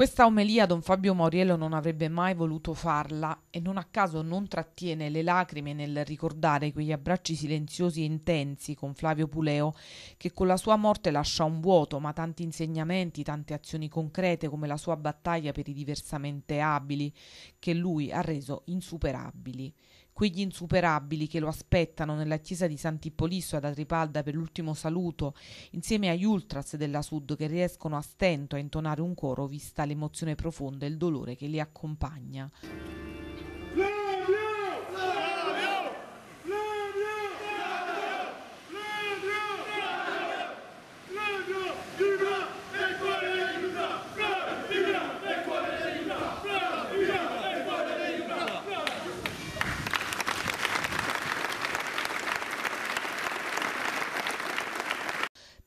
Questa omelia don Fabio Mauriello non avrebbe mai voluto farla e non a caso non trattiene le lacrime nel ricordare quegli abbracci silenziosi e intensi con Flavio Puleo che con la sua morte lascia un vuoto ma tanti insegnamenti, tante azioni concrete come la sua battaglia per i diversamente abili che lui ha reso insuperabili quegli insuperabili che lo aspettano nella chiesa di Sant'Ippolisso ad Agripalda per l'ultimo saluto, insieme agli ultras della Sud che riescono a stento a intonare un coro vista l'emozione profonda e il dolore che li accompagna.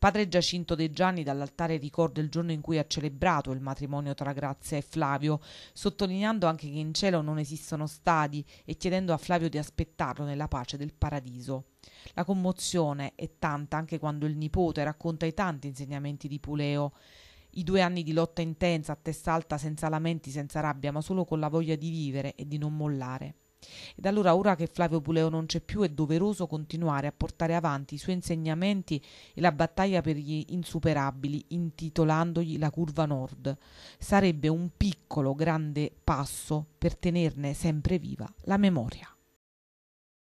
Padre Giacinto De Gianni dall'altare ricorda il giorno in cui ha celebrato il matrimonio tra Grazia e Flavio, sottolineando anche che in cielo non esistono stadi e chiedendo a Flavio di aspettarlo nella pace del paradiso. La commozione è tanta anche quando il nipote racconta i tanti insegnamenti di Puleo. I due anni di lotta intensa, a testa alta, senza lamenti, senza rabbia, ma solo con la voglia di vivere e di non mollare. Ed allora, ora che Flavio Puleo non c'è più, è doveroso continuare a portare avanti i suoi insegnamenti e la battaglia per gli insuperabili, intitolandogli la curva nord. Sarebbe un piccolo grande passo per tenerne sempre viva la memoria.